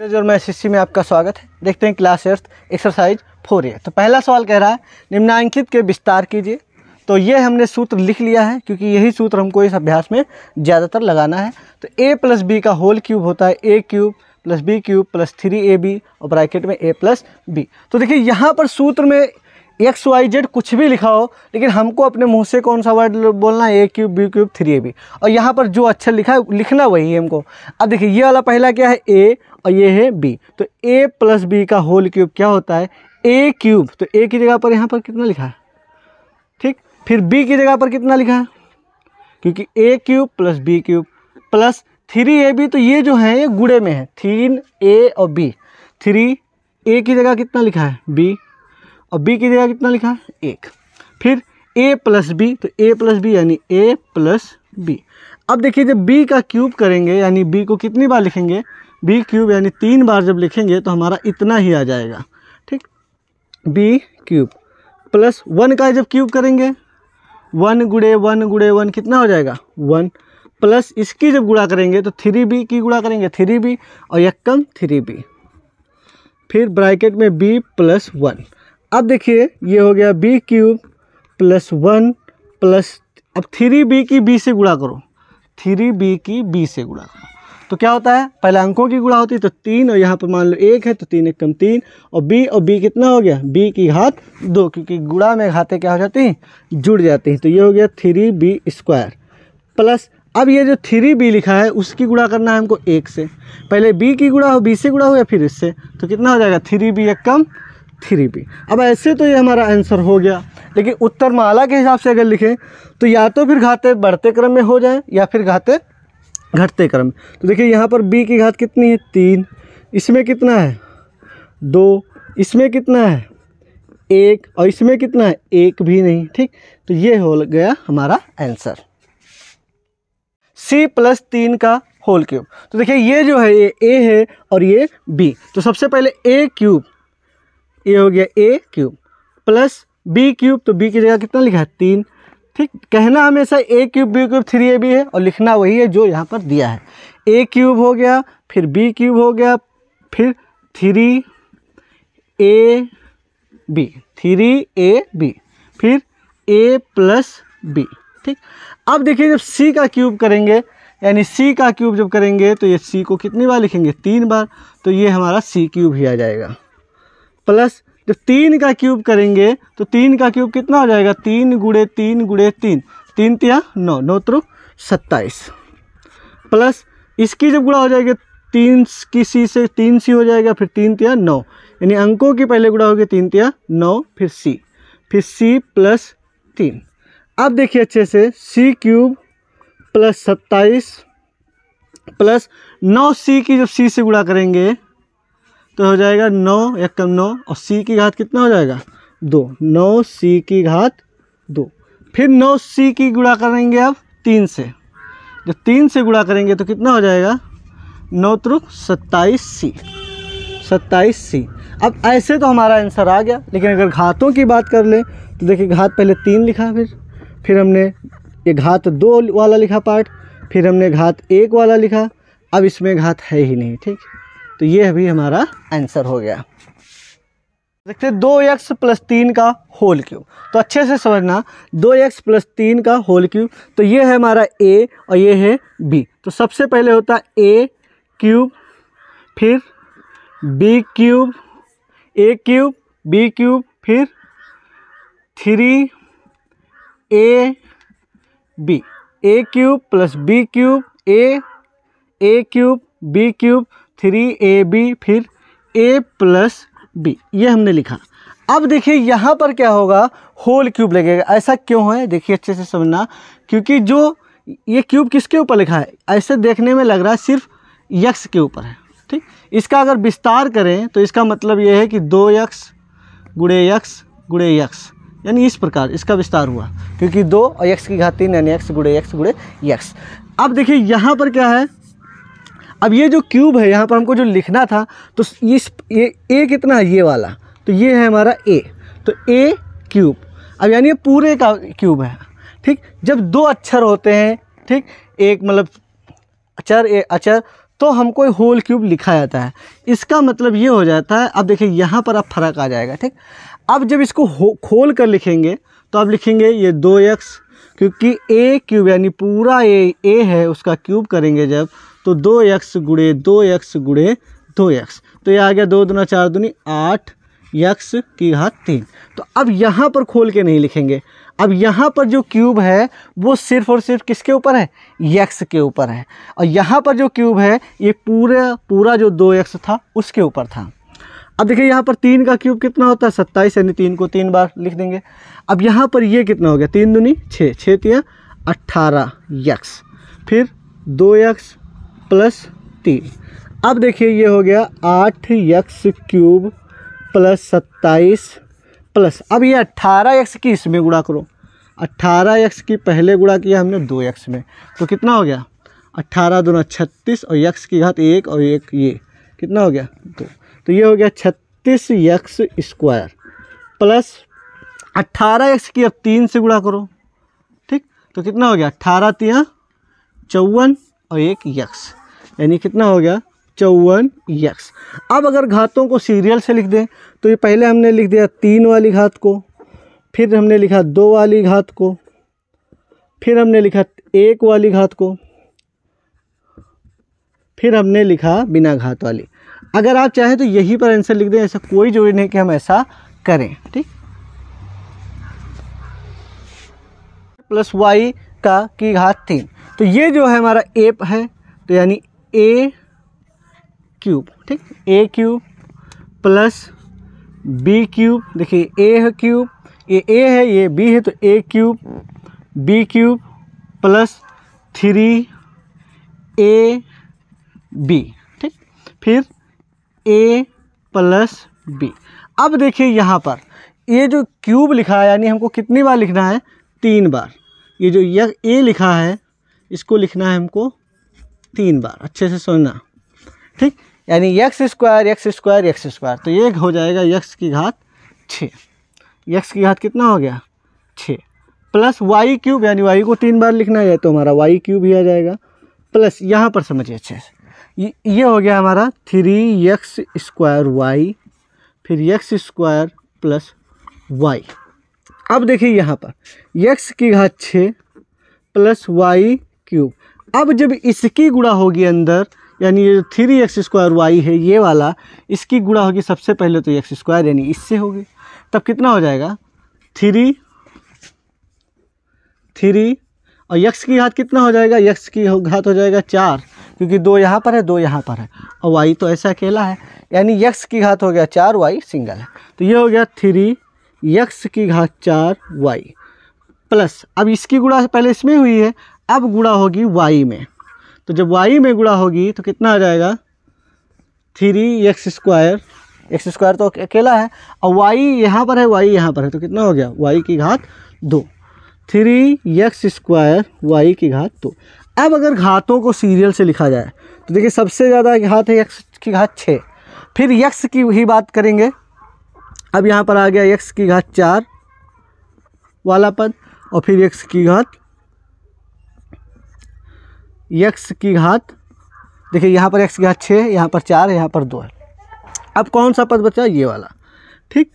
मैं एस में आपका स्वागत है देखते हैं class eighth exercise four A तो पहला सवाल कह रहा है निम्नांकित के विस्तार कीजिए तो ये हमने सूत्र लिख लिया है क्योंकि यही सूत्र हमको इस अभ्यास में ज़्यादातर लगाना है तो ए प्लस बी का होल क्यूब होता है ए cube plus B cube plus three A B और ब्रैकेट में ए प्लस बी तो देखिए यहाँ पर सूत्र में एक्स वाई जेड कुछ भी लिखा हो लेकिन हमको अपने मुंह से कौन सा वर्ड बोलना है ए cube B cube three A B और यहाँ पर जो अच्छा लिखा है लिखना वही है हमको अब देखिए ये वाला पहला क्या है ए और ये है बी तो ए प्लस बी का होल क्यूब क्या होता है ए क्यूब तो ए की जगह पर यहाँ पर कितना लिखा है ठीक फिर बी की जगह पर कितना लिखा है क्योंकि A cube plus B cube plus three A B तो ये जो है ये गुड़े में है थ्री ए और बी थ्री ए की जगह कितना लिखा है बी और बी की जगह कितना लिखा एक फिर ए प्लस बी तो ए प्लस बी यानी ए प्लस बी अब देखिए जब बी का क्यूब करेंगे यानी बी को कितनी बार लिखेंगे बी क्यूब यानी तीन बार जब लिखेंगे तो हमारा इतना ही आ जाएगा ठीक बी क्यूब प्लस वन का जब क्यूब करेंगे वन गुड़े वन गुड़े वन कितना हो जाएगा वन प्लस इसकी जब गुड़ा करेंगे तो थ्री बी की गुड़ा करेंगे थ्री बी और यक्कम थ्री बी फिर ब्रैकेट में बी प्लस वन अब देखिए ये हो गया B cube plus one plus अब थ्री बी की बी से गुणा करो थ्री बी की बी से गुणा करो तो क्या होता है पहले अंकों की गुणा होती है तो तीन और यहाँ पर मान लो एक है तो तीन एक कम तीन और बी और बी कितना हो गया बी की घात दो क्योंकि गुणा में घाते क्या हो जाती हैं जुड़ जाती हैं तो ये हो गया थ्री बी स्क्वायर प्लस अब ये जो थ्री बी लिखा है उसकी गुणा करना है हमको एक से पहले बी की गुणा हो बी से गुणा हो या फिर इससे तो कितना हो जाएगा थ्री बी एक कम थ्री पी अब ऐसे तो ये हमारा आंसर हो गया लेकिन उत्तर माला के हिसाब से अगर लिखें तो या तो फिर घाते बढ़ते क्रम में हो जाए या फिर घाते घटते क्रम में तो देखिए यहाँ पर बी की घात कितनी है तीन इसमें कितना है दो इसमें कितना है एक और इसमें कितना है एक भी नहीं ठीक तो ये हो गया हमारा आंसर सी प्लस तीन का होल क्यूब तो देखिए ये जो है ये ए है और ये बी तो सबसे पहले ए क्यूब ये हो गया ए क्यूब प्लस बी क्यूब तो बी की जगह कितना लिखा है तीन ठीक कहना हमेशा A cube B cube three A B है और लिखना वही है जो यहाँ पर दिया है ए क्यूब हो गया फिर बी क्यूब हो गया फिर three A B three A B फिर ए प्लस बी ठीक अब देखिए जब सी का क्यूब करेंगे यानी सी का क्यूब जब करेंगे तो ये सी को कितनी बार लिखेंगे तीन बार तो ये हमारा सी क्यूब ही आ जाएगा प्लस जब तीन का क्यूब करेंगे तो तीन का क्यूब कितना हो जाएगा तीन गुड़े तीन गुड़े तीन तीन तिया नौ नौ त्रो सत्ताईस प्लस इसकी जब गुड़ा हो जाएगी तीन की सी से तीन सी हो जाएगा फिर तीन तिया नौ यानी अंकों की पहले गुड़ा होगी तीन तिया नौ फिर सी फिर सी प्लस तीन अब देखिए अच्छे से सी क्यूब प्लस सत्ताईस प्लस नौ सी की जब सी से गुड़ा करेंगे तो हो जाएगा नौ एक कम नौ और सी की घात कितना हो जाएगा दो नौ सी की घात दो फिर नौ सी की गुणा करेंगे अब तीन से जब तीन से गुणा करेंगे तो कितना हो जाएगा नौ त्रुक सत्ताईस सी सत्ताईस सी अब ऐसे तो हमारा आंसर आ गया लेकिन अगर घातों की बात कर लें तो देखिए घात पहले तीन लिखा फिर फिर हमने ये घात दो वाला लिखा पार्ट फिर हमने घात एक वाला लिखा अब इसमें घात है ही नहीं ठीक है तो ये भी हमारा आंसर हो गया देखते दो एक्स प्लस तीन का होल क्यूब तो अच्छे से समझना दो एक्स प्लस तीन का होल क्यूब तो ये है हमारा ए और ये है बी तो सबसे पहले होता ए क्यूब फिर B cube A cube B cube फिर three A B A cube plus B cube A A cube B cube three A B फिर ए प्लस बी ये हमने लिखा अब देखिए यहाँ पर क्या होगा होल क्यूब लगेगा ऐसा क्यों है देखिए अच्छे से समझना क्योंकि जो ये क्यूब किसके ऊपर लिखा है ऐसे देखने में लग रहा है सिर्फ यक्स के ऊपर है ठीक इसका अगर विस्तार करें तो इसका मतलब ये है कि दो यक्स गुड़े यक्स गुड़े यक्स यानी इस प्रकार इसका विस्तार हुआ क्योंकि दो और यक्स की घाती तीन यानी यक्स गुड़े यक्स गुड़े यक्स अब देखिए यहाँ पर क्या है अब ये जो क्यूब है यहाँ पर हमको जो लिखना था तो इस ये ए कितना है ये वाला तो ये है हमारा ए तो ए क्यूब अब यानी ये पूरे का क्यूब है ठीक जब दो अक्षर होते हैं ठीक एक मतलब अचर ए अचर तो हमको होल क्यूब लिखा जाता है इसका मतलब ये हो जाता है अब देखिए यहाँ पर अब फर्क आ जाएगा ठीक अब जब इसको खोल कर लिखेंगे तो आप लिखेंगे ये दो एक्स क्योंकि ए क्यूब यानी पूरा ए ए है उसका क्यूब करेंगे जब तो दो यक्स गुड़े दो एक्स गुड़े दो एक्स तो ये आ गया दो दुना चार दुनी आठ यक्स की घात तीन तो अब यहाँ पर खोल के नहीं लिखेंगे अब यहाँ पर जो क्यूब है वो सिर्फ और सिर्फ किसके ऊपर है यक्स के ऊपर है और यहाँ पर जो क्यूब है ये पूरा पूरा जो दो यक्स था उसके ऊपर था अब देखिए यहाँ पर तीन का क्यूब कितना होता है सत्ताईस यानी तीन को तीन बार लिख देंगे अब यहाँ पर ये कितना हो गया तीन दुनी छः छः तिया अट्ठारह यक्स फिर दो यक्स प्लस तीन अब देखिए ये हो गया आठ यक्स क्यूब प्लस सत्ताईस प्लस अब ये अट्ठारह यक्स की इसमें गुणा करो अट्ठारह यक्स की पहले गुणा किया हमने दो यक्स में तो कितना हो गया अट्ठारह दोनों छत्तीस और यक्स की घात एक और एक ये कितना हो गया दो तो ये हो गया छत्तीस यक्स स्क्वायर प्लस अट्ठारह यक्स की अब तीन से गुणा करो ठीक तो कितना हो गया अट्ठारह तिया चौवन और एक यक्स यानी कितना हो गया चौवन यक्स अब अगर घातों को सीरियल से लिख दें तो ये पहले हमने लिख दिया तीन वाली घात को फिर हमने लिखा दो वाली घात को फिर हमने लिखा एक वाली घात को फिर हमने लिखा बिना घात वाली अगर आप चाहें तो यही पर आंसर लिख दें ऐसा कोई जरूरी नहीं कि हम ऐसा करें ठीक प्लस वाई का की घात तीन तो ये जो है हमारा एप है तो यानी ए क्यूब ठीक A cube plus B cube देखिए ए है क्यूब ये ए है ये बी है तो ए cube B cube plus three A B ठीक फिर ए प्लस बी अब देखिए यहाँ पर ये जो क्यूब लिखा है यानी हमको कितनी बार लिखना है तीन बार ये जो ये ए लिखा है इसको लिखना है हमको तीन बार अच्छे से सोना ठीक यानी X square X square X square तो ये हो जाएगा यक्स की घात छः यक्स की घात कितना हो गया छः प्लस वाई क्यूब यानी वाई को तीन बार लिखना है तो हमारा वाई क्यूब ही आ जाएगा प्लस यहाँ पर समझिए अच्छे से ये हो गया हमारा थ्री यक्स स्क्वायर वाई फिर यक्स स्क्वायर प्लस वाई अब देखिए यहाँ पर यक्स की घात छः प्लस वाई क्यूब अब जब इसकी गुड़ा होगी अंदर यानी ये थ्री एक्स स्क्वायर वाई है ये वाला इसकी गुड़ा होगी सबसे पहले तो एक्स स्क्वायर यानी इससे होगी तब कितना हो जाएगा थ्री थ्री और यक्स की घात कितना हो जाएगा यक्स की घात हो जाएगा चार क्योंकि दो यहाँ पर है दो यहाँ पर है और वाई तो ऐसा अकेला है यानी यक्स की घात हो गया चार वाई सिंगल है तो ये हो गया थ्री यक्स की घात चार वाई प्लस अब इसकी गुड़ा पहले इसमें हुई है अब गुड़ा होगी वाई में तो जब वाई में गुड़ा होगी तो कितना आ जाएगा three X square X square तो अकेला है और वाई यहाँ पर है वाई यहाँ पर है तो कितना हो गया वाई की घात दो थ्री एक्स स्क्वायर वाई की घात दो अब अगर घातों को सीरियल से लिखा जाए तो देखिए सबसे ज़्यादा घात है एक्स की घात छः फिर यक्स की ही बात करेंगे अब यहाँ पर आ गया एक्स की घात चार वाला पद और फिर एक्स की घात एक्स की घात देखिए यहाँ पर एक्स की घात छः यहाँ पर चार यहाँ पर दो है अब कौन सा पद बचा ये वाला ठीक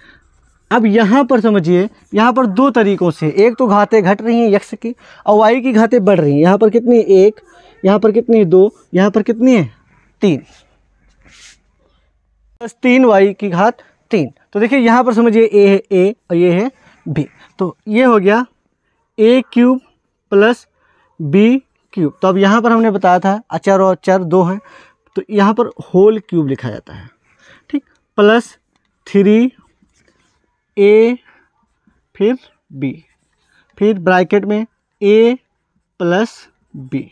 अब यहाँ पर समझिए यहाँ पर दो तरीक़ों से एक तो घातें घट रही हैं यक्स की और वाई की घातें बढ़ रही हैं यहाँ पर कितनी एक यहाँ पर कितनी दो यहाँ पर कितनी है तीन प्लस तीन वाई की घात तीन तो देखिए यहाँ पर समझिए ए है ए और ये है बी तो ये हो गया ए क्यूब प्लस बी क्यूब तो अब यहाँ पर हमने बताया था अचर और चर दो हैं तो यहाँ पर होल क्यूब लिखा जाता है ठीक प्लस थ्री ए फिर बी फिर ब्रैकेट में ए प्लस बी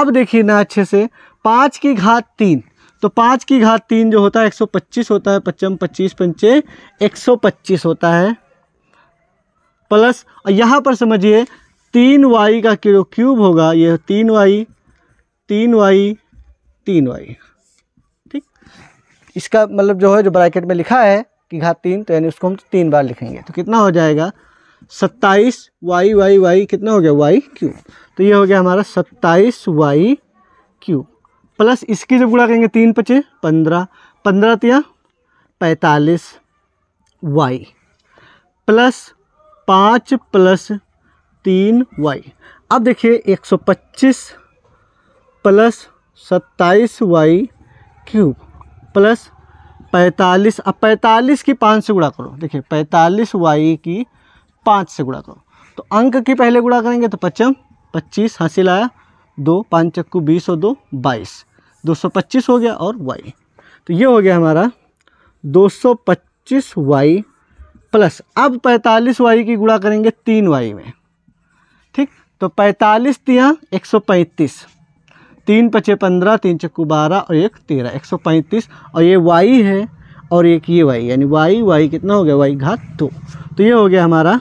अब देखिए ना अच्छे से पाँच की घात तीन तो पाँच की घात तीन जो होता है एक सौ पच्चीस होता है पच्चम पच्चीस पंचे एक सौ पच्चीस होता है प्लस यहाँ पर समझिए तीन वाई का जो क्यूब होगा ये तीन वाई तीन वाई तीन वाई ठीक इसका मतलब जो है जो ब्रैकेट में लिखा है कि घात तीन तो यानी उसको हम तीन बार लिखेंगे तो कितना हो जाएगा सत्ताईस वाई वाई वाई कितना हो गया वाई क्यूब तो ये हो गया हमारा सत्ताईस वाई क्यूब प्लस इसकी जब गुणा करेंगे तीन पचे पंद्रह पंद्रह तिया पैंतालीस वाई प्लस पाँच प्लस तीन वाई अब देखिए 125 प्लस सत्ताईस वाई क्यूब प्लस पैंतालीस अब पैंतालीस की पाँच से गुणा करो देखिए पैंतालीस वाई की पाँच से गुणा करो तो अंक की पहले गुणा करेंगे तो पचम पच्चीस हासिल आया दो पाँच चक्कू बीस और दो बाईस दो सौ पच्चीस हो गया और वाई तो ये हो गया हमारा दो सौ पच्चीस वाई प्लस अब पैंतालीस वाई की गुणा करेंगे तीन वाई में ठीक तो पैंतालीस तिया एक सौ पैंतीस तीन पचे पंद्रह तीन चक्कू बारह और एक तेरह एक सौ पैंतीस और ये वाई है और एक ये वाई यानी वाई वाई कितना हो गया वाई घात दो तो ये हो गया हमारा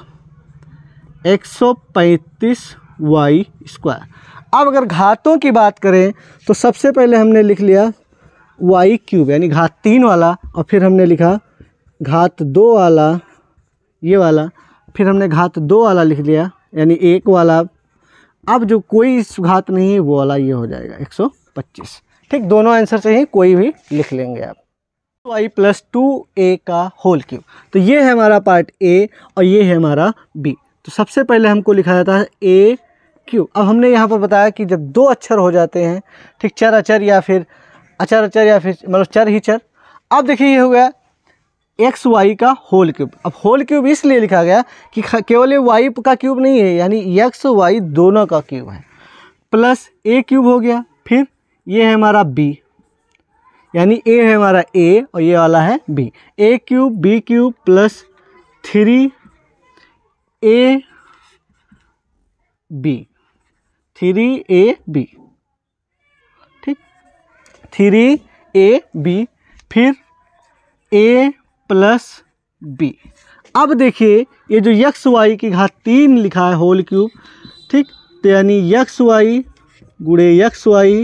एक सौ पैंतीस वाई स्क्वायर अब अगर घातों की बात करें तो सबसे पहले हमने लिख लिया वाई क्यूब यानी घात तीन वाला और फिर हमने लिखा घात दो वाला ये वाला फिर हमने घात दो वाला लिख लिया यानी एक वाला अब जो कोई सुघात नहीं है वो वाला ये हो जाएगा 125 ठीक दोनों आंसर चाहिए कोई भी लिख लेंगे आप two I plus two A का होल क्यूब तो ये है हमारा पार्ट ए और ये है हमारा बी तो सबसे पहले हमको लिखा जाता है ए क्यू अब हमने यहाँ पर बताया कि जब दो अक्षर हो जाते हैं ठीक चर अचर या फिर अचर अचर या फिर मतलब चर ही चर अब देखिए ये हो गया एक्स वाई का होल क्यूब अब होल क्यूब इसलिए लिखा गया कि केवल वाई का क्यूब नहीं है यानी एक्स वाई दोनों का क्यूब है प्लस ए क्यूब हो गया फिर ये है हमारा बी यानी ए है हमारा ए और ये वाला है B A cube B cube plus three A B three A B ठीक थ्री ए बी फिर ए प्लस बी अब देखिए ये जो यक्स वाई की घात तीन लिखा है होल क्यूब ठीक तो यानी यक्स वाई गुड़े यक्स वाई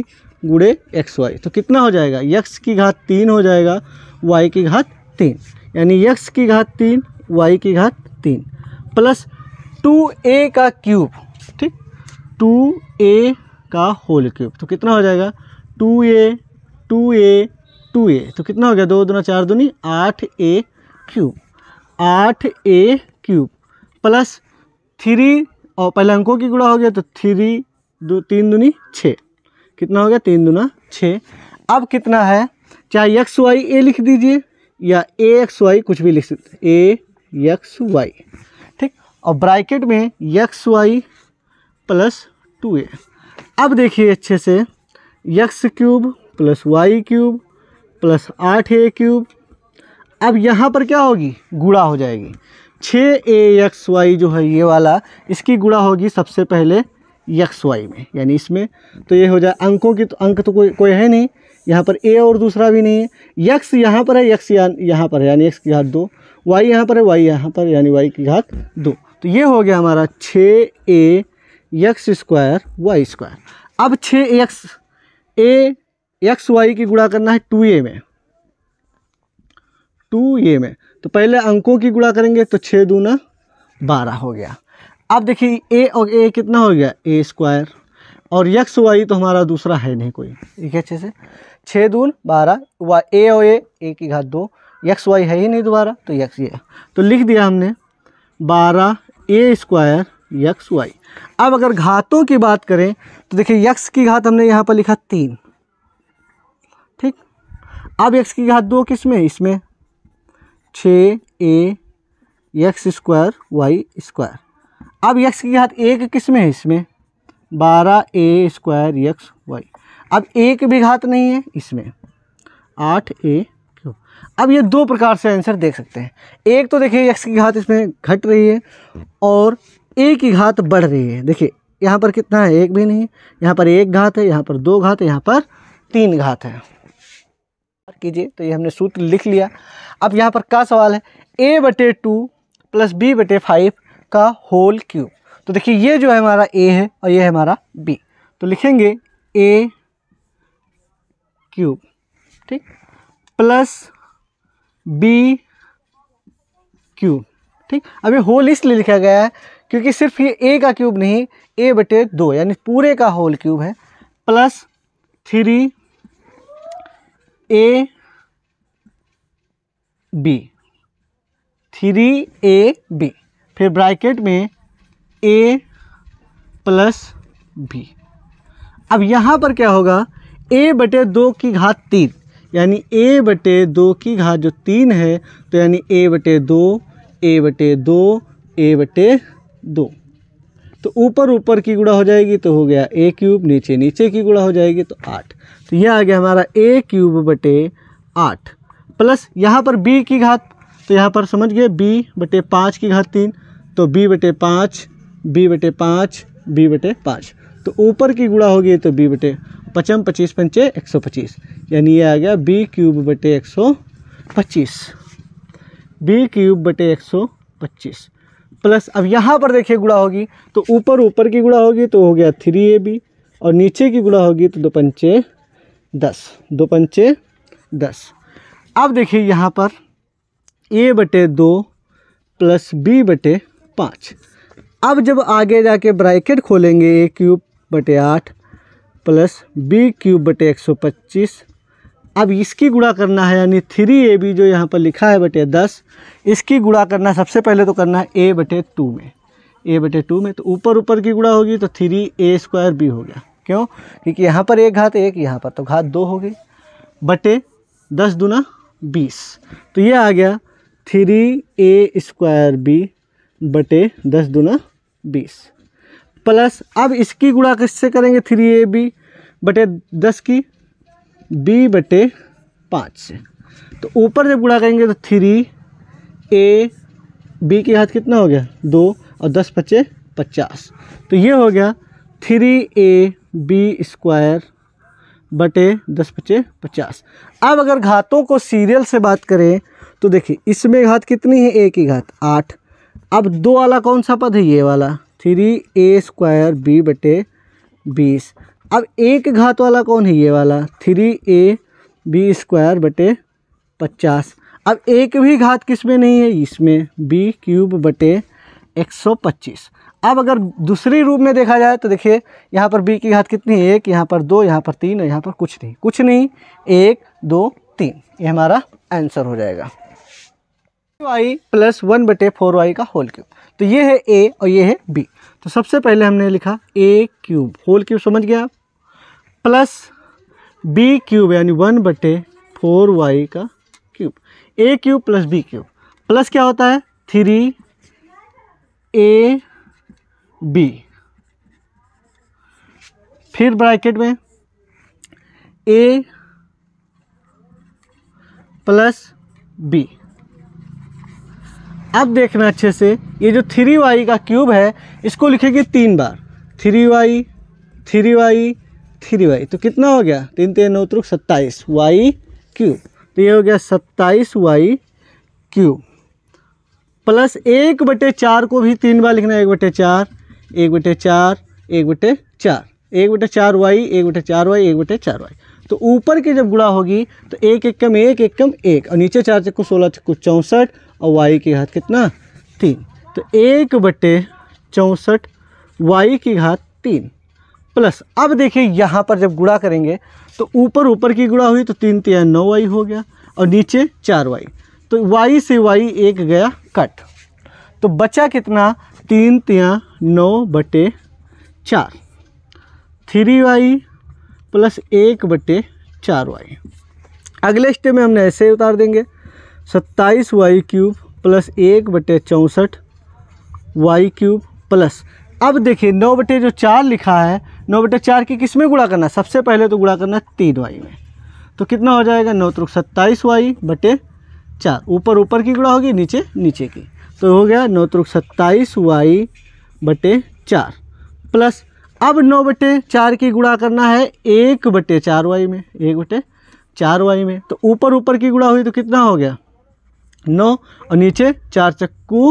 गुड़े एक्स वाई तो कितना हो जाएगा यक्स की घात तीन हो जाएगा वाई की घात तीन यानी यक्स की घात तीन वाई की घात तीन प्लस टू ए का क्यूब ठीक टू ए का होल क्यूब तो कितना हो जाएगा two A two A two A तो कितना हो गया दो दूना चार दूनी आठ ए क्यूब आठ ए क्यूब प्लस थ्री और पहले अंकों की गुड़ा हो गया तो थ्री दो तीन दूनी छः कितना हो गया तीन दूना छः अब कितना है चाहे एक्स वाई ए लिख दीजिए या ए एक्स वाई कुछ भी लिख सकते ए एक्स वाई ठीक और ब्रैकेट में X Y plus two A अब देखिए अच्छे से X cube plus Y cube plus आठ ए क्यूब अब यहाँ पर क्या होगी गुड़ा हो जाएगी छः ए वाई जो है ये वाला इसकी गुड़ा होगी सबसे पहले यक्स वाई में यानी इसमें तो ये हो जाए अंकों की तो अंक तो कोई कोई है नहीं यहाँ पर ए और दूसरा भी नहीं है यक्स यहाँ पर है यक्स यहाँ पर है यानी एक्स की घात दो वाई यहाँ पर है वाई यहाँ पर यानी वाई की घात दो तो ये हो गया हमारा छः एक्स स्क्वायर वाई स्क्वायर अब छः एक्स ए एक्स वाई की गुणा करना है टू ए में टू ए में तो पहले अंकों की गुणा करेंगे तो छः दूना बारह हो गया अब देखिए ए और ए कितना हो गया ए स्क्वायर और यक्स वाई तो हमारा दूसरा है नहीं कोई ठीक है अच्छे से छः दून बारह व ए और ए ए की घात दो यक्स वाई है ही नहीं दोबारा तो यक्स ये तो लिख दिया हमने बारह ए स्क्वायर यक्स वाई अब अगर घातों की बात करें तो देखिए यक्स की घात हमने यहाँ पर लिखा तीन अब एक्स की घात दो किस में इसमें छः एक्स स्क्वायर वाई स्क्वायर अब एक्स की घात एक किस में है इसमें बारह ए स्क्वायर एक्स वाई अब एक भी घात नहीं है इसमें आठ ए क्यों अब ये दो प्रकार से आंसर देख सकते हैं एक तो देखिए एक्स की घात इसमें घट रही है और ए की घात बढ़ रही है देखिए यहाँ पर कितना है एक भी नहीं यहाँ पर एक घात है यहाँ पर दो घात है यहाँ पर तीन घात है कीजिए तो ये हमने सूत्र लिख लिया अब यहाँ पर का सवाल है ए बटे टू प्लस बी बटे फाइव का होल क्यूब तो देखिए ये जो है हमारा ए है और ये है हमारा बी तो लिखेंगे ए क्यूब ठीक प्लस बी क्यूब ठीक अब ये होल इसलिए लिखा गया है क्योंकि सिर्फ ये ए का क्यूब नहीं ए बटे दो यानी पूरे का होल क्यूब है plus three A B three A B फिर ब्रैकेट में ए प्लस बी अब यहाँ पर क्या होगा ए बटे दो की घात तीन यानी ए बटे दो की घात जो तीन है तो यानी ए बटे दो ए बटे दो ए बटे दो तो ऊपर ऊपर की गुड़ा हो जाएगी तो हो गया ए क्यूब नीचे नीचे की गुड़ा हो जाएगी तो आठ तो यह आ गया हमारा ए क्यूब बटे आठ प्लस यहाँ पर बी की घात तो यहाँ पर समझ गए बी बटे पाँच की घात तीन तो बी बटे पाँच बी बटे पाँच बी बटे पाँच तो ऊपर की गुड़ा होगी तो बी बटे पचम पच्चीस पंचे एक सौ पच्चीस यानी ये आ गया बी क्यूब बटे एक सौ पच्चीस बी क्यूब बटे एक सौ पच्चीस प्लस अब यहाँ पर देखिए गुड़ा होगी तो ऊपर ऊपर की गुड़ा होगी तो हो गया थ्री ए बी और नीचे की गुड़ा होगी तो दो पंचे दस दो पंचे दस अब देखिए यहाँ पर ए बटे दो प्लस बी बटे पाँच अब जब आगे जाके ब्रैकेट खोलेंगे ए क्यूब बटे आठ प्लस बी क्यूब बटे एक सौ पच्चीस अब इसकी गुड़ा करना है यानी थ्री ए बी जो यहाँ पर लिखा है बटे दस इसकी गुड़ा करना सबसे पहले तो करना है ए बटे टू में ए बटे टू में तो ऊपर ऊपर की गुड़ा होगी तो थ्री ए स्क्वायर बी हो गया क्यों क्योंकि यहाँ पर एक घात एक यहाँ पर तो घात दो हो गई बटे दस दुना बीस तो ये आ गया थ्री ए स्क्वायर बी बटे दस दुना बीस प्लस अब इसकी गुणा किससे करेंगे थ्री ए बी बटे दस की बी बटे पाँच से तो ऊपर जब गुणा करेंगे तो थ्री ए बी के हाथ कितना हो गया दो और दस पच्चे पचास तो ये हो गया थ्री ए बी स्क्वायर बटे दस पचे पचास अब अगर घातों को सीरियल से बात करें तो देखिए इसमें घात कितनी है ए की घात आठ अब दो वाला कौन सा पद है ये वाला थ्री ए स्क्वायर बी बटे बीस अब एक घात वाला कौन है ये वाला थ्री ए बी स्क्वायर बटे पचास अब एक भी घात किस में नहीं है इसमें बी क्यूब बटे एक सौ पच्चीस अब अगर दूसरी रूप में देखा जाए तो देखिए यहाँ पर बी की घात कितनी है एक यहाँ पर दो यहाँ पर तीन और यहाँ पर कुछ नहीं कुछ नहीं एक दो तीन ये हमारा आंसर हो जाएगा वाई प्लस वन बटे फोर वाई का होल क्यूब तो ये है ए और ये है बी तो सबसे पहले हमने लिखा ए क्यूब होल क्यूब समझ गया प्लस बी क्यूब यानी वन बटे फोर वाई का cube A cube plus B cube plus क्या होता है थ्री ए बी फिर ब्रैकेट में ए प्लस बी अब देखना अच्छे से ये जो थ्री वाई का क्यूब है इसको लिखेंगे तीन बार three Y three Y three Y तो कितना हो गया तीन तीन नौ त्रुक सत्ताईस वाई क्यूब तो ये हो गया सत्ताईस वाई क्यूब प्लस एक बटे चार को भी तीन बार लिखना एक बटे चार एक बटे चार एक बटे चार एक बटे चार वाई एक बटे चार वाई एक बटे चार वाई तो ऊपर की जब गुणा होगी तो एक एक कम एक एक कम एक और नीचे चार चक्कू सोलह चक्कू चौंसठ और वाई की घात कितना तीन तो एक बटे चौंसठ वाई की घात तीन प्लस अब देखिए यहाँ पर जब गुणा करेंगे तो ऊपर ऊपर की गुणा हुई तो तीन तीन नौ वाई हो गया और नीचे चार वाई तो वाई से वाई एक गया कट तो बचा कितना तीन तिया नौ बटे चार थ्री वाई प्लस एक बटे चार वाई अगले स्टेप में हमने ऐसे उतार देंगे सत्ताईस वाई क्यूब प्लस एक बटे चौंसठ वाई क्यूब प्लस अब देखिए नौ बटे जो चार लिखा है नौ बटे चार की किस में गुणा करना है सबसे पहले तो गुणा करना है तीन वाई में तो कितना हो जाएगा नौ त्रुक सत्ताईस वाई बटे चार ऊपर ऊपर की गुणा होगी नीचे नीचे की तो हो गया नौ तुरुक सत्ताईस वाई बटे चार प्लस अब नौ बटे चार की गुणा करना है एक बटे चार वाई में एक बटे चार वाई में तो ऊपर ऊपर की गुणा हुई तो कितना हो गया नौ और नीचे चार चक्कू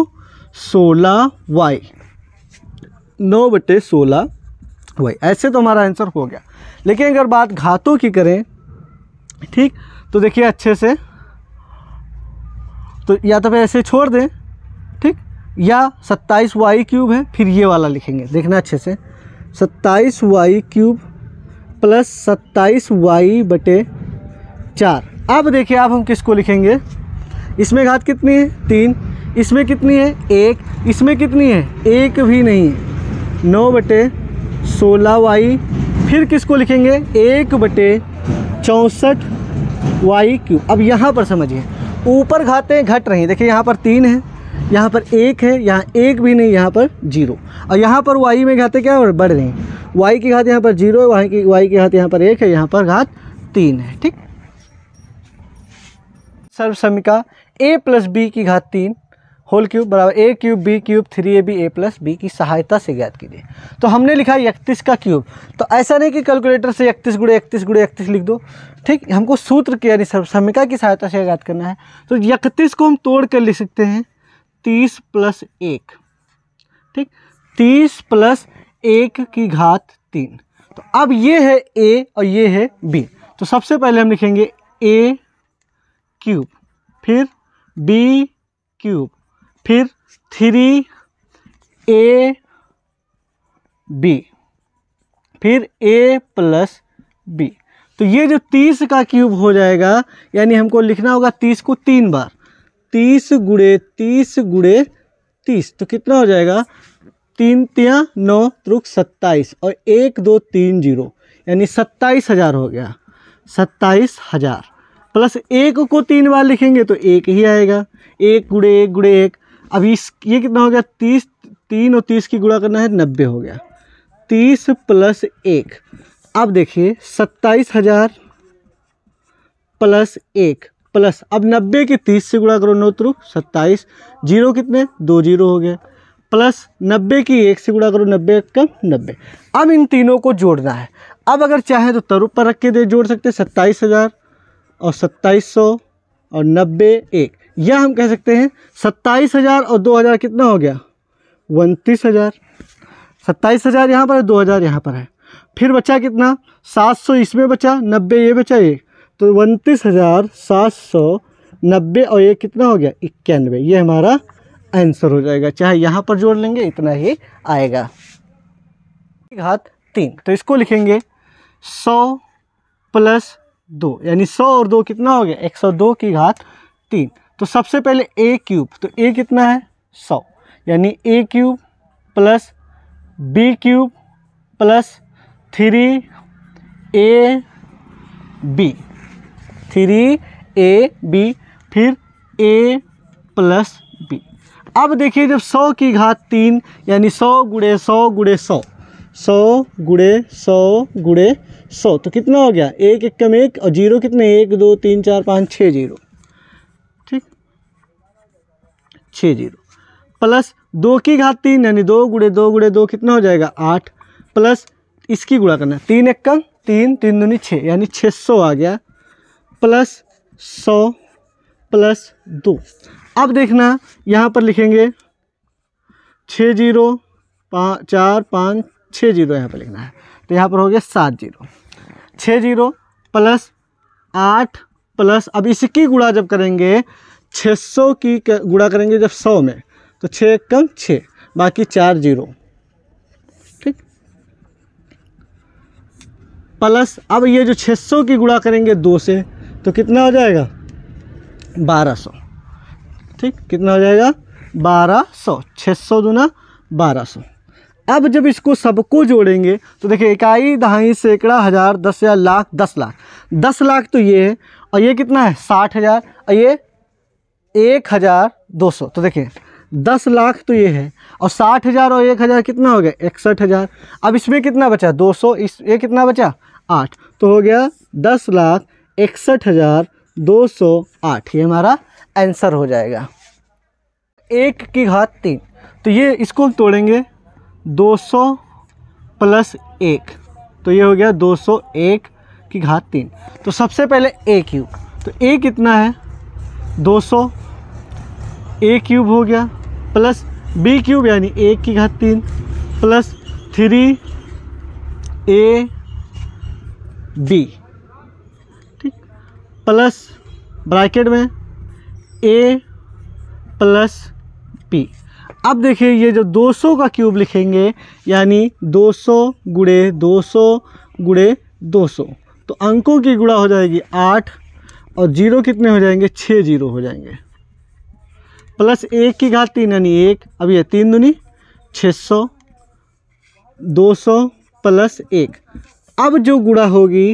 सोलह वाई नौ बटे सोलह वाई ऐसे तो हमारा आंसर हो गया लेकिन अगर बात घातों की करें ठीक तो देखिए अच्छे से तो या तो फिर ऐसे छोड़ दें या सत्ताईस वाई क्यूब है फिर ये वाला लिखेंगे देखना अच्छे से सत्ताईस वाई क्यूब प्लस सत्ताईस वाई बटे चार अब देखिए आप हम किसको लिखेंगे इसमें घात कितनी है तीन इसमें कितनी है एक इसमें कितनी है एक भी नहीं है नौ बटे सोलह वाई फिर किसको लिखेंगे एक बटे चौंसठ वाई क्यूब अब यहाँ पर समझिए ऊपर घातें घट रही हैं देखिए यहाँ पर तीन है यहाँ पर एक है यहाँ एक भी नहीं यहाँ पर जीरो और यहाँ पर वाई में घाते क्या और बढ़ रहे हैं वाई की घात यहाँ पर जीरो है वाई की वाई की घात यहाँ पर एक है यहाँ पर घात तीन है ठीक सर्वसमिका ए प्लस बी की घात तीन होल क्यूब बराबर A cube B cube three A B A plus B की सहायता से ज्ञात कीजिए तो हमने लिखा इकतीस का क्यूब तो ऐसा नहीं कि कैलकुलेटर से इकतीस गुड़े इकतीस गुड़े इकतीस लिख दो ठीक हमको सूत्र के यानी समिका की सहायता से ज्ञात करना है तो इकतीस को हम तोड़ कर लिख सकते हैं तीस प्लस एक ठीक तीस प्लस एक की घात तीन तो अब ये है ए और ये है बी तो सबसे पहले हम लिखेंगे ए क्यूब फिर बी क्यूब फिर थ्री ए बी फिर ए प्लस बी तो ये जो तीस का क्यूब हो जाएगा यानी हमको लिखना होगा तीस को तीन बार तीस गुड़े तीस गुड़े तीस तो कितना हो जाएगा तीन तिया नौ त्रुक सत्ताईस और एक दो तीन जीरो यानी सत्ताईस हज़ार हो गया सत्ताईस हज़ार प्लस एक को तीन बार लिखेंगे तो एक ही आएगा एक गुड़े एक गुड़े एक अब इस ये कितना हो गया तीस तीन और तीस की गुड़ा करना है नब्बे हो गया तीस प्लस एक अब देखिए सत्ताईस हज़ार प्लस एक प्लस अब नब्बे के तीस से गुणा करो नौ त्रुक सत्ताईस जीरो कितने दो जीरो हो गए प्लस नब्बे की एक से गुणा करो नब्बे कम नब्बे अब इन तीनों को जोड़ना है अब अगर चाहे तो तरु पर रख के दे जोड़ सकते सत्ताईस हज़ार और सत्ताईस सौ और नब्बे एक या हम कह सकते हैं सत्ताईस हज़ार और दो हज़ार कितना हो गया उनतीस हज़ार सत्ताईस हज़ार यहाँ पर है दो हज़ार यहाँ पर है फिर बचा कितना सात सौ इसमें बचा नब्बे ये बचा एक तो उनतीस हज़ार सात सौ नब्बे और ये कितना हो गया इक्यानवे ये हमारा आंसर हो जाएगा चाहे यहाँ पर जोड़ लेंगे इतना ही आएगा घात तीन तो इसको लिखेंगे सौ प्लस दो यानी सौ और दो कितना हो गया एक सौ दो की घात तीन तो सबसे पहले ए क्यूब तो ए कितना है सौ यानी A cube plus B cube plus three A B three A B फिर ए प्लस बी अब देखिए जब सौ की घात तीन यानी सौ गुड़े सौ गुड़े सौ सौ गुड़े सौ गुड़े सौ तो कितना हो गया एक एक कम एक और जीरो कितने एक दो तीन चार पाँच छः जीरो ठीक छः जीरो प्लस दो की घात तीन यानी दो गुड़े दो गुड़े दो कितना हो जाएगा आठ प्लस इसकी गुड़ा करना तीन एक कम तीन तीन दूनी छः यानी छः सौ आ गया प्लस सौ प्लस दो अब देखना यहाँ पर लिखेंगे छः जीरो पाँच चार पाँच छः जीरो यहाँ पर लिखना है तो यहाँ पर हो गया सात जीरो छः जीरो प्लस आठ प्लस अब इसकी गुड़ा जब करेंगे छः सौ की गुड़ा करेंगे जब सौ में तो छः कम छः बाकी चार जीरो ठीक प्लस अब ये जो छः सौ की गुड़ा करेंगे दो से तो कितना हो जाएगा बारह सौ ठीक कितना हो जाएगा बारह सौ छः सौ दूना बारह सौ अब जब इसको सबको जोड़ेंगे तो देखिए इकाई दहाई सैकड़ा हज़ार दस हज़ार लाख दस लाख दस लाख तो ये है और ये कितना है साठ हज़ार और ये एक हज़ार दो सौ तो देखिए दस लाख तो ये है और साठ हज़ार और एक हज़ार कितना हो गया इकसठ हज़ार अब इसमें कितना बचा दो सौ इस ये कितना बचा आठ तो हो गया दस लाख इकसठ हज़ार दो सौ आठ ये हमारा आंसर हो जाएगा एक की घात तीन तो ये इसको हम तोड़ेंगे दो सौ प्लस एक तो ये हो गया दो सौ एक की घात तीन तो सबसे पहले ए क्यूब तो ए कितना है दो सौ ए क्यूब हो गया प्लस बी क्यूब यानी एक की घात तीन प्लस थ्री ए बी प्लस ब्रैकेट में ए प्लस पी अब देखिए ये जो 200 का क्यूब लिखेंगे यानी 200 सौ गुड़े दो सौ गुड़े दो तो अंकों की गुड़ा हो जाएगी आठ और जीरो कितने हो जाएंगे छः जीरो हो जाएंगे प्लस एक की घात तीन यानी एक अब ये तीन दुनी छः सौ दो सौ प्लस एक अब जो गुड़ा होगी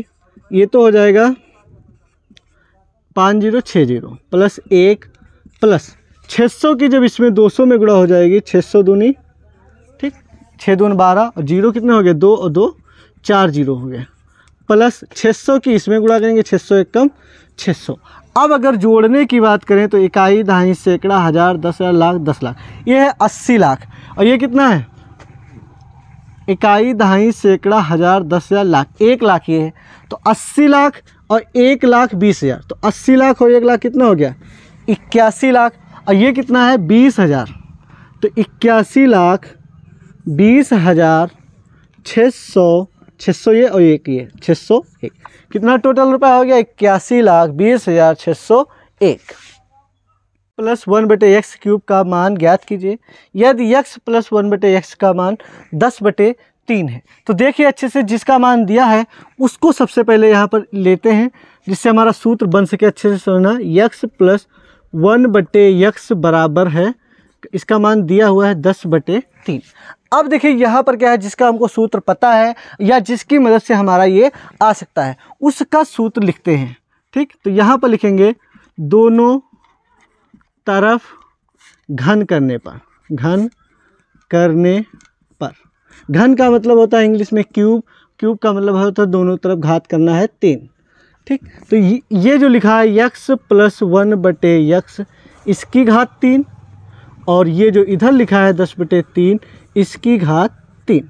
ये तो हो जाएगा पाँच जीरो छः जीरो प्लस एक प्लस छः सौ की जब इसमें दो सौ में गुड़ा हो जाएगी छः सौ दूनी ठीक छः दून बारह और जीरो कितने हो गए दो और दो चार जीरो हो गए प्लस छः सौ की इसमें गुड़ा करेंगे छः सौ एक कम छः सौ अब अगर जोड़ने की बात करें तो इकाई दहाई सैकड़ा हज़ार दस हज़ार लाख दस लाख ये है अस्सी लाख और ये कितना है इकाई दहाई सैकड़ा हज़ार दस हज़ार लाख एक लाख ये है तो अस्सी लाख और एक लाख बीस हज़ार तो अस्सी लाख और एक लाख कितना हो गया इक्यासी लाख और ये कितना है बीस हज़ार तो इक्यासी लाख बीस हज़ार छः सौ छः सौ ये और एक ये छः सौ एक कितना टोटल रुपया हो गया इक्यासी लाख बीस हज़ार छः सौ एक प्लस वन बटे एक्स क्यूब का मान ज्ञात कीजिए यदि एक्स प्लस वन बटे एक्स का मान दस बटे तीन है तो देखिए अच्छे से जिसका मान दिया है उसको सबसे पहले यहाँ पर लेते हैं जिससे हमारा सूत्र बन सके अच्छे से समझना यक्स प्लस वन बटे यक्स बराबर है इसका मान दिया हुआ है दस बटे तीन अब देखिए यहाँ पर क्या है जिसका हमको सूत्र पता है या जिसकी मदद से हमारा ये आ सकता है उसका सूत्र लिखते हैं ठीक तो यहाँ पर लिखेंगे दोनों तरफ घन करने पर घन करने घन का मतलब होता है इंग्लिश में क्यूब क्यूब का मतलब होता है दोनों तरफ घात करना है तीन ठीक तो ये जो लिखा है यक्स प्लस वन बटे यक्स इसकी घात तीन और ये जो इधर लिखा है दस बटे तीन इसकी घात तीन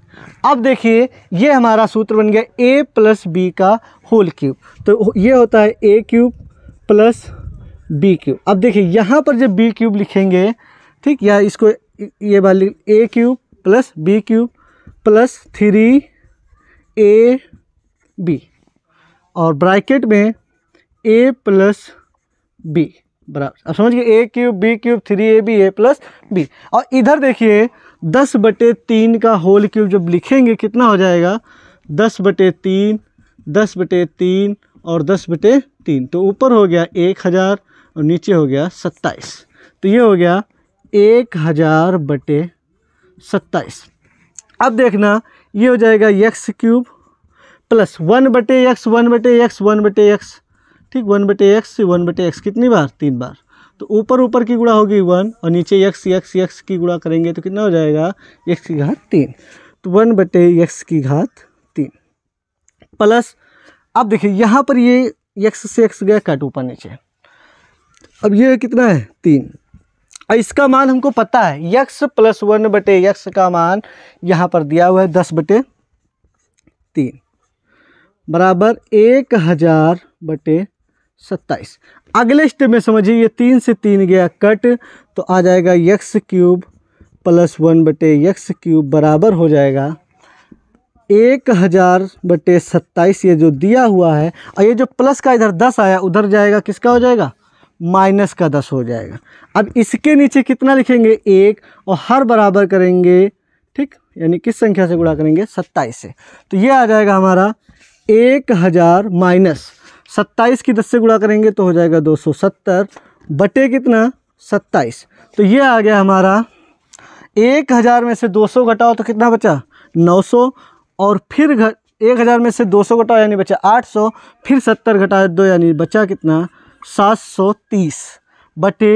अब देखिए ये हमारा सूत्र बन गया ए प्लस बी का होल क्यूब तो ये होता है ए क्यूब प्लस बी क्यूब अब देखिए यहाँ पर जब बी क्यूब लिखेंगे ठीक या इसको ये वाली A cube plus B cube plus three A B और ब्रैकेट में ए प्लस बी बराबर अब समझ गए A cube B cube three A B A plus B और इधर देखिए दस बटे तीन का होल क्यूब जब लिखेंगे कितना हो जाएगा दस बटे तीन दस बटे तीन और दस बटे तीन तो ऊपर हो गया एक हज़ार और नीचे हो गया सत्ताईस तो ये हो गया एक हज़ार बटे सत्ताईस अब देखना ये हो जाएगा यक्स क्यूब प्लस वन बटे यक्स वन बटे यक्स वन बटे यक्स ठीक वन बटे यक्स वन बटे यक्स कितनी बार तीन बार तो ऊपर ऊपर की गुड़ा होगी वन और नीचे यक्स यक्स यक्स की गुड़ा करेंगे तो कितना हो जाएगा यक्स की घात तीन तो वन बटे यक्स की घात तीन प्लस अब देखिए यहाँ पर ये यक्स से यक्स गया कट ऊपर नीचे अब ये कितना है तीन और इसका मान हमको पता है यक्स प्लस वन बटे यक्स का मान यहाँ पर दिया हुआ है दस बटे तीन बराबर एक हज़ार बटे सत्ताईस अगले स्टेप में समझिए ये तीन से तीन गया कट तो आ जाएगा यक्स क्यूब प्लस वन बटे यक्स क्यूब बराबर हो जाएगा एक हज़ार बटे सत्ताईस ये जो दिया हुआ है और ये जो प्लस का इधर दस आया उधर जाएगा किसका हो जाएगा माइनस का दस हो जाएगा अब इसके नीचे कितना लिखेंगे एक और हर बराबर करेंगे ठीक यानी किस संख्या से गुणा करेंगे सत्ताईस से तो ये आ जाएगा हमारा एक हज़ार माइनस सत्ताईस की दस से गुणा करेंगे तो हो जाएगा दो सौ सत्तर बटे कितना सत्ताईस तो ये आ गया हमारा एक हज़ार में से दो सौ घटाओ तो कितना बचा नौ सौ और फिर घट एक हज़ार में से दो सौ घटाओ यानी बचा आठ सौ फिर सत्तर घटाओ दो यानी बचा कितना सात सौ तीस बटे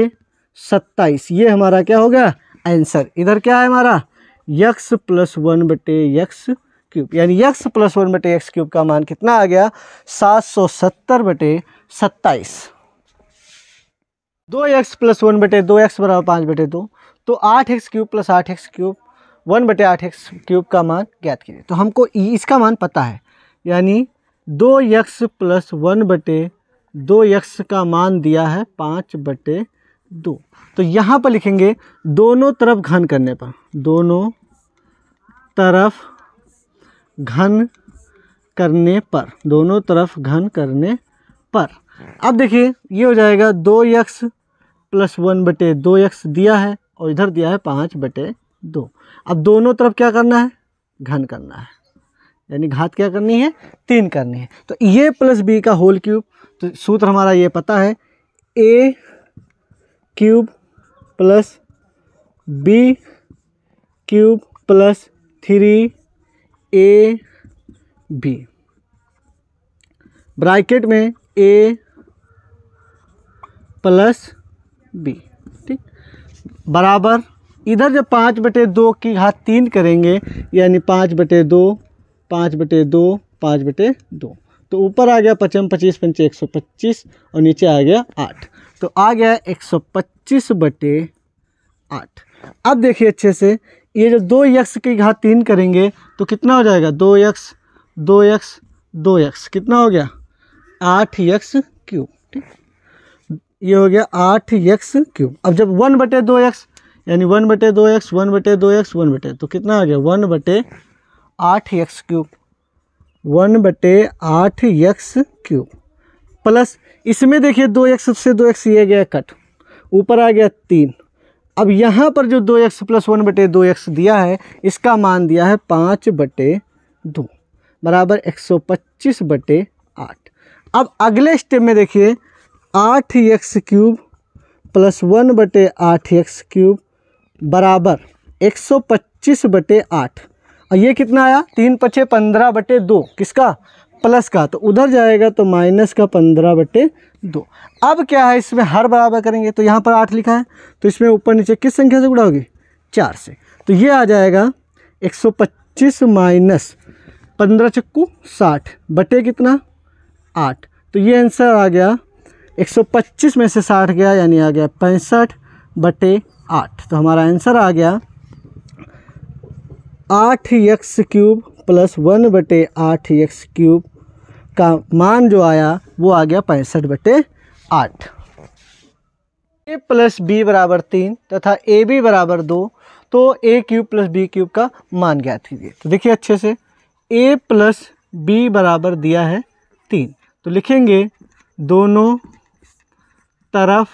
सत्ताईस ये हमारा क्या हो गया आंसर इधर क्या है हमारा यक्स प्लस वन बटे यक्स क्यूब यानी यक्स प्लस वन बटे यक्स क्यूब का मान कितना आ गया सात सौ सत्तर बटे सत्ताईस दो एक्स प्लस वन बटे दो एक्स बराबर पाँच बटे दो तो आठ एक्स क्यूब प्लस आठ एक्स क्यूब वन बटे आठ एक्स क्यूब का मान ज्ञात कीजिए तो हमको इसका मान पता है यानी दो यक्स प्लस वन बटे दो यक्स का मान दिया है पाँच बटे दो तो यहाँ पर लिखेंगे दोनों तरफ घन करने पर दोनों तरफ घन करने पर दोनों तरफ घन करने पर अब देखिए ये हो जाएगा दो यक्स प्लस वन बटे दो यक्स दिया है और इधर दिया है पाँच बटे दो अब दोनों तरफ क्या करना है घन करना है यानी घात क्या करनी है तीन करनी है तो ये प्लस बी का होल क्यूब तो सूत्र हमारा ये पता है ए cube plus B cube plus three ए बी ब्रैकेट में ए प्लस बी ठीक बराबर इधर जब पाँच बटे दो की घात तीन करेंगे यानी पाँच बटे दो पाँच बटे दो पाँच बटे दो तो ऊपर आ गया पचम पच्चीस पंचे एक सौ पच्चीस और नीचे आ गया आठ तो आ गया एक सौ पच्चीस बटे आठ अब देखिए अच्छे से ये जो दो यक्स की घात तीन करेंगे तो कितना हो जाएगा दो यक्स दो यक्स दो यक्स कितना हो गया आठ यक्स क्यूब ठीक ये हो गया आठ यक्स क्यूब अब जब वन बटे दो यक्स यानी वन बटे दो एक्स वन बटे दो एक्स वन बटे तो कितना आ गया वन बटे आठ एक्स क्यूब वन बटे आठ यक्स क्यूब प्लस इसमें देखिए दो एक से दो एक्स ये गया कट ऊपर आ गया तीन अब यहाँ पर जो दो एक्स प्लस वन बटे दो एक्स दिया है इसका मान दिया है पाँच बटे दो बराबर एक सौ पच्चीस बटे आठ अब अगले स्टेप में देखिए आठ एक्स क्यूब प्लस वन बटे आठ एक्स क्यूब बराबर एक सौ पच्चीस बटे आठ और ये कितना आया तीन पचे पंद्रह बटे दो किसका प्लस का तो उधर जाएगा तो माइनस का पंद्रह बटे दो अब क्या है इसमें हर बराबर करेंगे तो यहाँ पर आठ लिखा है तो इसमें ऊपर नीचे किस संख्या से गुड़ा होगी चार से तो ये आ जाएगा एक सौ पच्चीस माइनस पंद्रह चक्कू साठ बटे कितना आठ तो ये आंसर आ गया एक सौ पच्चीस में से साठ गया यानी आ गया पैंसठ बटे आठ तो हमारा आंसर आ गया आठ यक्स क्यूब प्लस वन बटे आठ यक्स क्यूब का मान जो आया वो आ गया पैंसठ बटे आठ ए प्लस बी बराबर तीन तथा ए बी बराबर दो तो ए क्यूब प्लस बी क्यूब का मान ज्ञात कीजिए तो देखिए अच्छे से ए प्लस बी बराबर दिया है तीन तो लिखेंगे दोनों तरफ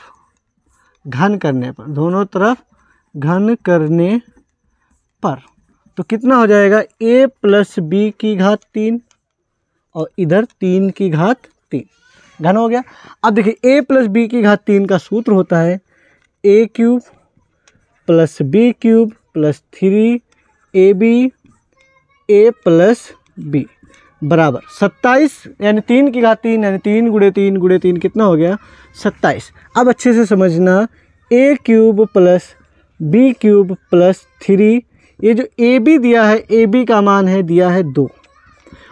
घन करने पर दोनों तरफ घन करने पर तो कितना हो जाएगा ए प्लस बी की घात तीन और इधर तीन की घात तीन घन हो गया अब देखिए ए प्लस बी की घात तीन का सूत्र होता है ए cube plus B cube plus three A B A plus B बराबर सत्ताईस यानी तीन की घात तीन यानी तीन गुड़े तीन गुड़े तीन कितना हो गया सत्ताईस अब अच्छे से समझना a cube plus B cube plus three ये जो ए बी दिया है ए बी का मान है दिया है दो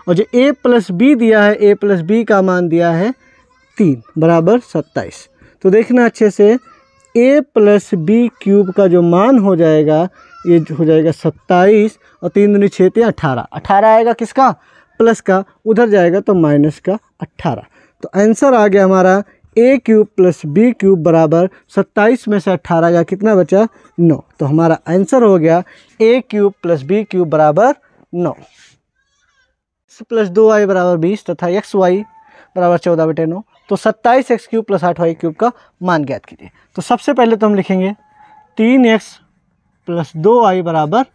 और जो ए प्लस बी दिया है ए प्लस बी का मान दिया है तीन बराबर सत्ताईस तो देखना अच्छे से ए प्लस बी क्यूब का जो मान हो जाएगा ये हो जाएगा सत्ताईस और तीन दूनी छः तीन अट्ठारह अट्ठारह आएगा किसका प्लस का उधर जाएगा तो माइनस का अट्ठारह तो आंसर आ गया हमारा a cube plus B cube बराबर सत्ताईस में से अट्ठारह का कितना बचा नौ तो हमारा आंसर हो गया ए क्यूब प्लस बी क्यूब बराबर नौ प्लस दो वाई बराबर बीस तथा एक्स वाई बराबर चौदह बटे नौ तो सत्ताईस एक्स क्यूब प्लस आठ वाई क्यूब का मान ज्ञात कीजिए तो सबसे पहले तो हम लिखेंगे तीन एक्स प्लस दो वाई बराबर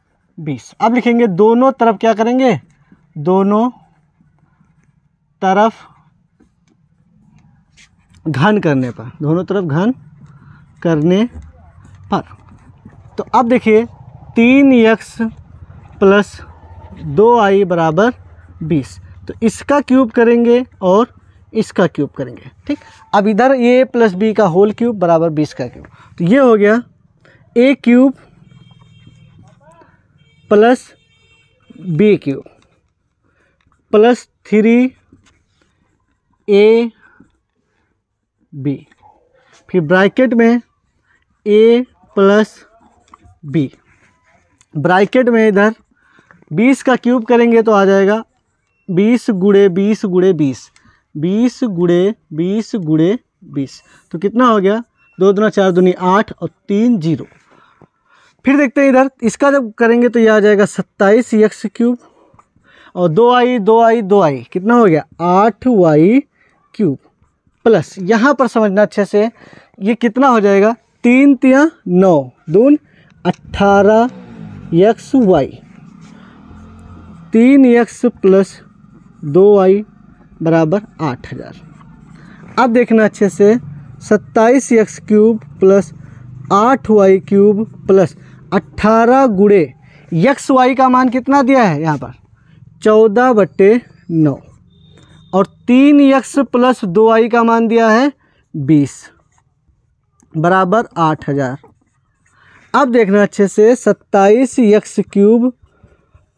बीस अब लिखेंगे दोनों तरफ क्या करेंगे दोनों तरफ घन करने पर दोनों तरफ घन करने पर तो अब देखिए तीन यक्स प्लस दो आई बराबर बीस तो इसका क्यूब करेंगे और इसका क्यूब करेंगे ठीक अब इधर ए प्लस बी का होल क्यूब बराबर बीस का क्यूब तो ये हो गया ए cube plus B cube plus three A B फिर ब्रैकेट में ए प्लस बी ब्रैकेट में इधर बीस का क्यूब करेंगे तो आ जाएगा बीस गुड़े बीस गुड़े बीस बीस गुड़े बीस गुड़े बीस तो कितना हो गया दो दुना चार दुनी आठ और तीन जीरो फिर देखते हैं इधर इसका जब करेंगे तो यह आ जाएगा सत्ताईस एक्स क्यूब और दो आई दो आई दो आई कितना हो गया आठ वाई क्यूब प्लस यहाँ पर समझना अच्छे से ये कितना हो जाएगा तीन तिया नौ दून अट्ठारह एक्स वाई तीन एक्स प्लस दो वाई बराबर आठ हज़ार अब देखना अच्छे से सत्ताईस एक्स क्यूब प्लस आठ वाई क्यूब प्लस अट्ठारह गुड़े यक्स वाई का मान कितना दिया है यहाँ पर चौदह बट्टे नौ और तीन यक्स प्लस दो आई का मान दिया है बीस बराबर आठ हज़ार अब देखना अच्छे से सत्ताईस यक्स क्यूब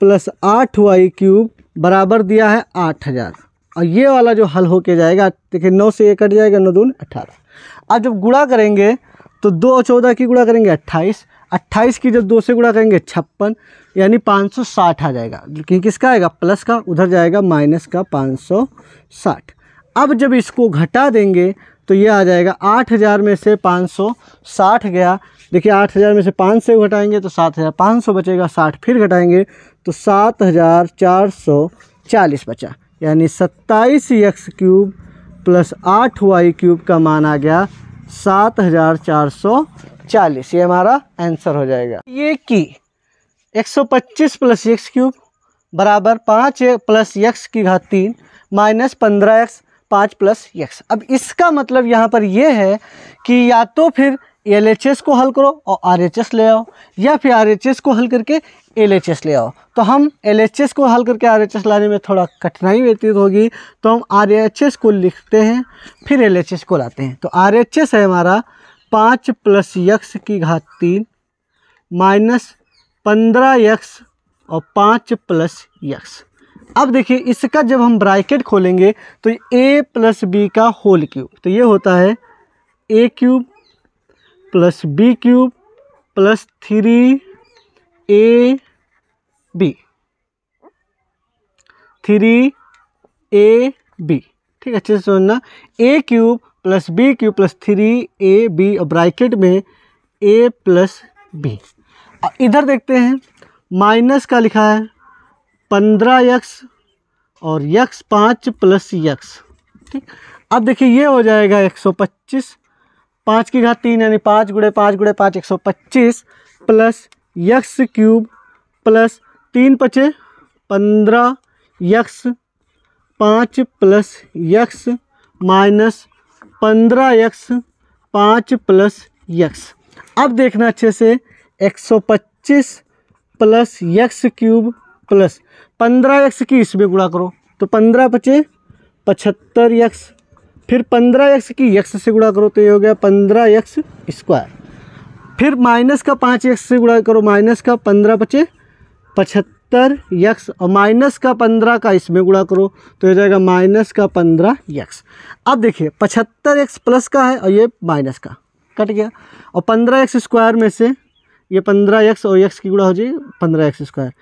प्लस आठ वाई क्यूब बराबर दिया है आठ हज़ार और ये वाला जो हल होके जाएगा देखिए नौ से ये कट जाएगा नौ दून अट्ठारह अब जब गुड़ा करेंगे तो दो और चौदह की गुड़ा करेंगे अट्ठाईस अट्ठाईस की जब दो से गुड़ा करेंगे छप्पन यानी 560 आ जाएगा क्योंकि किसका आएगा प्लस का उधर जाएगा माइनस का 560 अब जब इसको घटा देंगे तो ये आ जाएगा 8000 में से 560 गया देखिए 8000 में से 5 से घटाएंगे तो 7500 बचेगा 60 फिर घटाएंगे तो 7440 बचा यानी सत्ताईस एक्स क्यूब प्लस आठ वाई क्यूब का मान आ गया सात हज़ार चार सौ चालीस ये हमारा आंसर हो जाएगा ये की एक सौ पच्चीस प्लस एक्स क्यूब बराबर पाँच प्लस यक्स की घात तीन माइनस पंद्रह एक्स पाँच प्लस यक्स अब इसका मतलब यहाँ पर यह है कि या तो फिर एल को हल करो और आर ले आओ या फिर आर को हल करके एल ले आओ तो हम एल को हल करके आर लाने में थोड़ा कठिनाई व्यतीत होगी तो हम आर को लिखते हैं फिर एल को लाते हैं तो आर है हमारा पाँच प्लस यक्स की घात तीन माइनस पंद्रह यक्स और पाँच प्लस यक्स अब देखिए इसका जब हम ब्राइकेट खोलेंगे तो ए प्लस बी का होल क्यूब तो ये होता है ए cube plus B cube plus three A B three A B ठीक है अच्छे से सुनना a cube plus B cube plus three A B और ब्राइकेट में ए प्लस बी इधर देखते हैं माइनस का लिखा है पंद्रह यक्स और यक्स पाँच प्लस यक्स ठीक अब देखिए ये हो जाएगा एक सौ पच्चीस पाँच की घात तीन यानी पाँच गुड़े पाँच गुड़े पाँच एक सौ पच्चीस प्लस यक्स क्यूब प्लस तीन पचे पंद्रह यक्स पाँच प्लस यक्स माइनस पंद्रह यक्स पाँच प्लस यक्स अब देखना अच्छे से 125 प्लस एक्स क्यूब प्लस पंद्रह एक्स की इसमें गुणा करो तो पंद्रह पचे पचहत्तर एक्स फिर पंद्रह एक्स की एक्स से गुणा करो तो ये हो गया पंद्रह एक्स स्क्वायर फिर माइनस का पाँच एक्स से गुणा करो माइनस का पंद्रह पचे पचहत्तर एक्स और माइनस का पंद्रह का इसमें गुणा करो तो हो जाएगा माइनस का पंद्रह एक्स अब देखिए पचहत्तर एक्स प्लस का है और ये माइनस का कट गया और पंद्रह एक्स स्क्वायर में से ये पंद्रह एक्स और एक्स की गुड़ा हो जाए पंद्रह एक्स स्क्वायर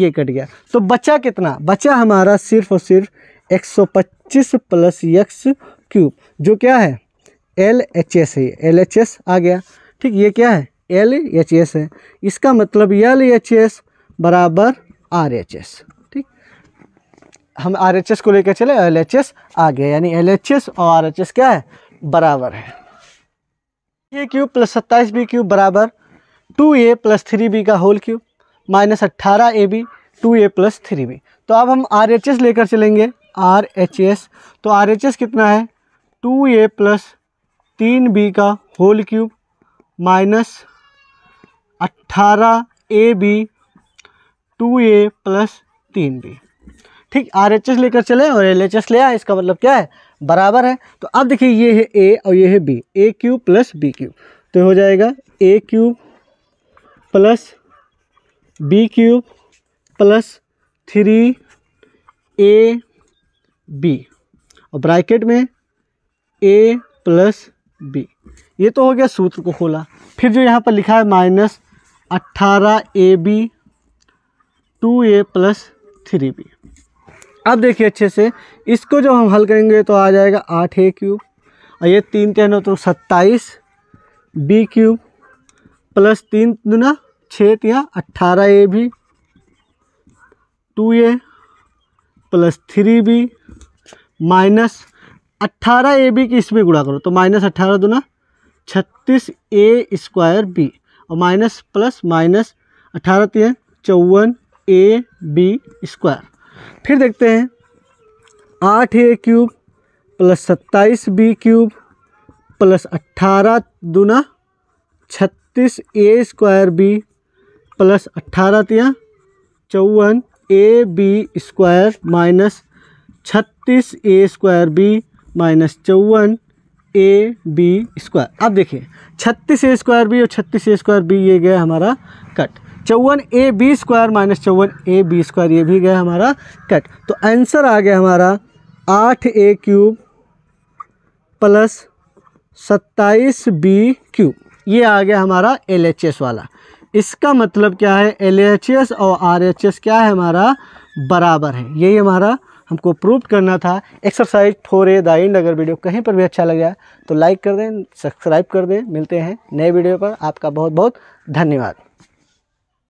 ये कट गया तो बचा कितना बचा हमारा सिर्फ और सिर्फ एक सौ पच्चीस प्लस एक्स क्यूब जो क्या है एल एच एस है एल एच एस आ गया ठीक ये क्या है एल एच एस है इसका मतलब एल एच एस बराबर आर एच एस ठीक हम आर एच एस को लेकर चले एल एच एस आ गया यानी एल एच एस और आर एच एस क्या है बराबर है ए क्यूब प्लस सत्ताईस बी क्यूब बराबर two a plus three b का होल क्यूब माइनस अट्ठारह a b two a plus three b तो अब हम आर एच एस लेकर चलेंगे आर एच एस तो आर एच एस कितना है टू ए प्लस तीन बी का होल क्यूब माइनस अट्ठारह a b two a plus तीन बी ठीक आर एच एस लेकर चले और एल एच एस ले आए इसका मतलब क्या है बराबर है तो अब देखिए ये है ए और ये है बी ए क्यूब प्लस बी क्यूब तो हो जाएगा a cube plus B cube plus three A B और ब्रैकेट में ए प्लस बी ये तो हो गया सूत्र को खोला फिर जो यहाँ पर लिखा है माइनस अट्ठारह a b two a plus three b अब देखिए अच्छे से इसको जब हम हल करेंगे तो आ जाएगा आठ ए क्यूब और ये तीन तेनों तो सत्ताईस बी क्यूब प्लस तीन दुना छः तिया अट्ठारह ए भी two a plus three b minus अट्ठारह ए बी की इसमें गुणा करो तो माइनस अट्ठारह दुना छत्तीस ए स्क्वायर बी और माइनस प्लस माइनस अट्ठारह तीन चौवन ए बी स्क्वायर फिर देखते हैं आठ ए क्यूब प्लस सत्ताईस बी क्यूब प्लस अट्ठारह दुना छत्तीस छत्तीस ए स्क्वायर बी प्लस अट्ठारह तिया चौवन ए बी स्क्वायर माइनस छत्तीस ए स्क्वायर बी माइनस चौवन ए बी स्क्वायर अब देखिए छत्तीस ए स्क्वायर बी और छत्तीस ए स्क्वायर बी ये गया हमारा कट चौवन ए बी स्क्वायर माइनस चौवन ए बी स्क्वायर ये भी गया हमारा कट तो आंसर आ गया हमारा आठ ए क्यूब प्लस सत्ताईस बी क्यूब ये आ गया हमारा एल वाला इसका मतलब क्या है एल और आर क्या है हमारा बराबर है यही हमारा हमको प्रूव करना था एक्सरसाइज थोड़े दाइंड अगर वीडियो कहीं पर भी अच्छा लग जाए तो लाइक कर दें सब्सक्राइब कर दें मिलते हैं नए वीडियो पर आपका बहुत बहुत धन्यवाद